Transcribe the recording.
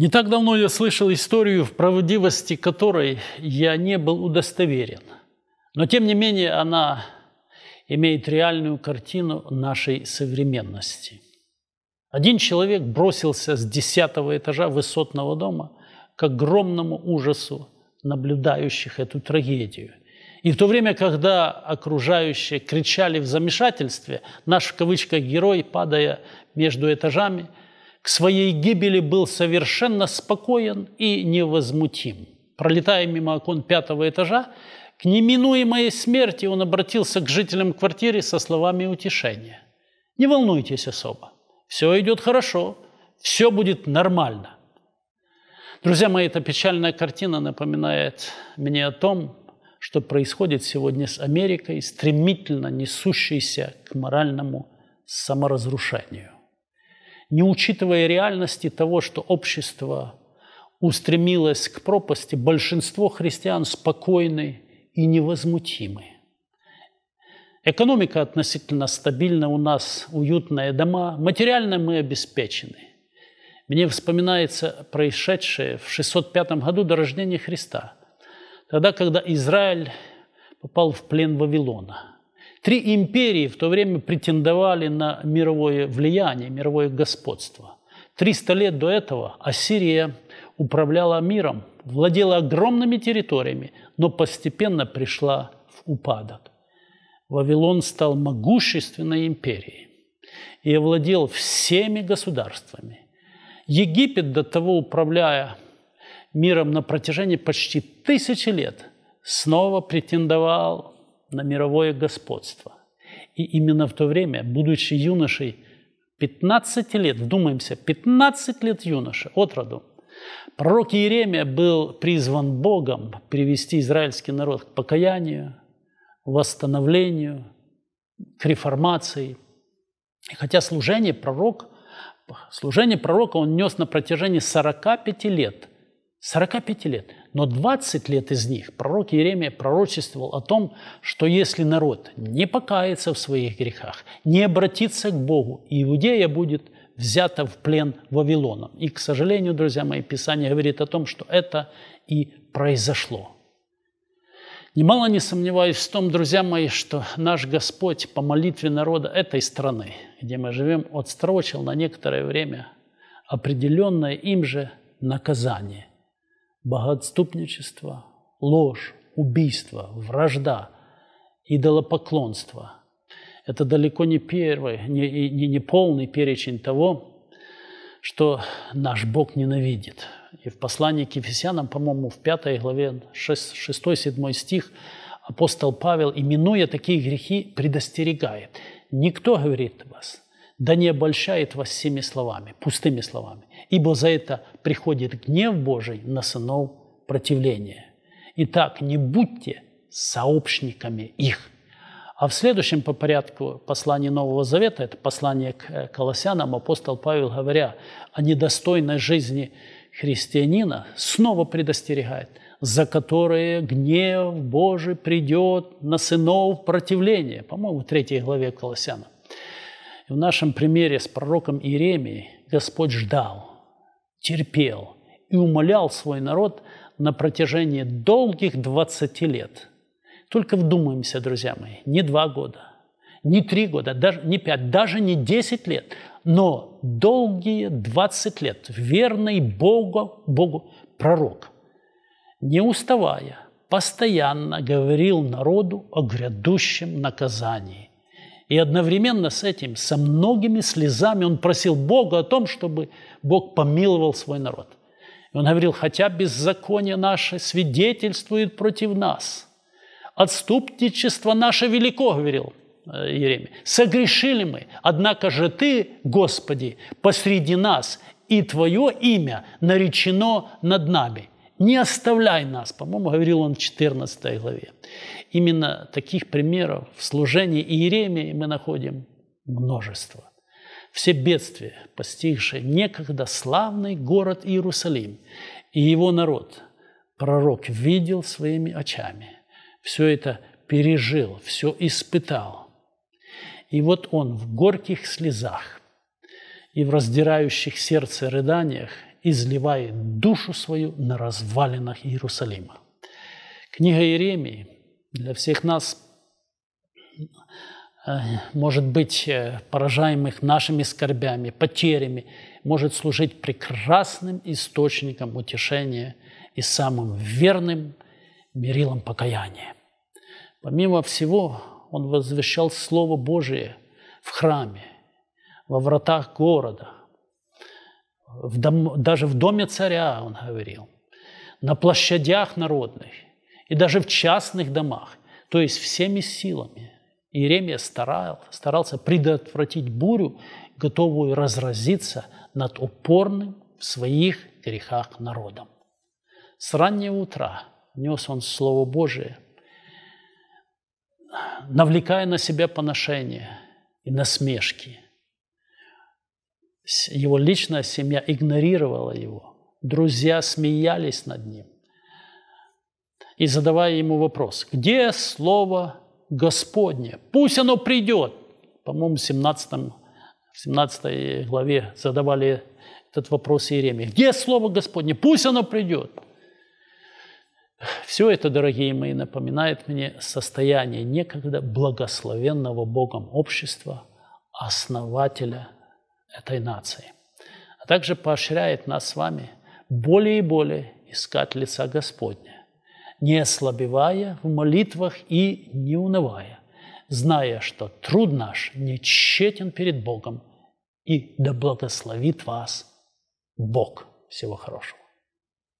Не так давно я слышал историю, в правдивости которой я не был удостоверен. Но тем не менее она имеет реальную картину нашей современности. Один человек бросился с десятого этажа высотного дома к огромному ужасу наблюдающих эту трагедию. И в то время, когда окружающие кричали в замешательстве, наш в кавычках герой, падая между этажами – к своей гибели был совершенно спокоен и невозмутим. Пролетая мимо окон пятого этажа, к неминуемой смерти он обратился к жителям квартиры со словами утешения. «Не волнуйтесь особо. Все идет хорошо. Все будет нормально». Друзья мои, эта печальная картина напоминает мне о том, что происходит сегодня с Америкой, стремительно несущейся к моральному саморазрушению не учитывая реальности того, что общество устремилось к пропасти, большинство христиан спокойны и невозмутимы. Экономика относительно стабильна, у нас уютные дома, материально мы обеспечены. Мне вспоминается происшедшее в 605 году до рождения Христа, тогда, когда Израиль попал в плен Вавилона – Три империи в то время претендовали на мировое влияние, мировое господство. Триста лет до этого Ассирия управляла миром, владела огромными территориями, но постепенно пришла в упадок. Вавилон стал могущественной империей и овладел всеми государствами. Египет, до того управляя миром на протяжении почти тысячи лет, снова претендовал на мировое господство. И именно в то время, будучи юношей, 15 лет, вдумаемся, 15 лет юноша от роду, пророк Иеремия был призван Богом привести израильский народ к покаянию, восстановлению, к реформации. И хотя служение пророк, служение пророка он нес на протяжении 45 лет. 45 лет но 20 лет из них пророк Иеремия пророчествовал о том, что если народ не покается в своих грехах, не обратится к Богу, Иудея будет взята в плен Вавилоном. И, к сожалению, друзья мои, Писание говорит о том, что это и произошло. Немало не сомневаюсь в том, друзья мои, что наш Господь по молитве народа этой страны, где мы живем, отстрочил на некоторое время определенное им же наказание богатступничество, ложь, убийство, вражда, идолопоклонство. Это далеко не первый, не, не, не полный перечень того, что наш Бог ненавидит. И в послании к Ефесянам, по-моему, в 5 главе 6-7 стих апостол Павел, именуя такие грехи, предостерегает. Никто, говорит вас, да не обольщает вас всеми словами, пустыми словами, ибо за это приходит гнев Божий на сынов противления. Итак, не будьте сообщниками их. А в следующем по порядку послании Нового Завета, это послание к э, Колоссянам, апостол Павел, говоря о недостойной жизни христианина, снова предостерегает, за которые гнев Божий придет на сынов противления. По-моему, в третьей главе Колоссянам в нашем примере с пророком Иеремией Господь ждал, терпел и умолял свой народ на протяжении долгих 20 лет. Только вдумаемся, друзья мои, не два года, не три года, даже, не пять, даже не десять лет, но долгие 20 лет верный Богу, Богу пророк, не уставая, постоянно говорил народу о грядущем наказании и одновременно с этим, со многими слезами он просил Бога о том, чтобы Бог помиловал свой народ. И он говорил, хотя беззаконие наше свидетельствует против нас, отступничество наше велико, говорил э, Еремия, согрешили мы, однако же Ты, Господи, посреди нас, и Твое имя наречено над нами. Не оставляй нас, по-моему, говорил он в 14 главе. Именно таких примеров в служении Иеремии мы находим множество. Все бедствия, постигшие некогда славный город Иерусалим и его народ, пророк видел своими очами. Все это пережил, все испытал. И вот он в горьких слезах и в раздирающих сердце рыданиях изливает душу свою на развалинах Иерусалима. Книга Иеремии – для всех нас, э, может быть, э, поражаемых нашими скорбями, потерями, может служить прекрасным источником утешения и самым верным мерилом покаяния. Помимо всего, он возвещал Слово Божие в храме, во вратах города, в дом, даже в доме царя он говорил, на площадях народных – и даже в частных домах. То есть всеми силами Иеремия старал, старался предотвратить бурю, готовую разразиться над упорным в своих грехах народом. С раннего утра нес он Слово Божие, навлекая на себя поношения и насмешки. Его личная семья игнорировала его. Друзья смеялись над ним и задавая ему вопрос, где Слово Господне? Пусть оно придет. По-моему, в 17, в 17 главе задавали этот вопрос Иеремии. Где Слово Господне? Пусть оно придет. Все это, дорогие мои, напоминает мне состояние некогда благословенного Богом общества, основателя этой нации. А также поощряет нас с вами более и более искать лица Господня не ослабевая в молитвах и не унывая, зная, что труд наш не тщетен перед Богом, и да благословит вас Бог. Всего хорошего.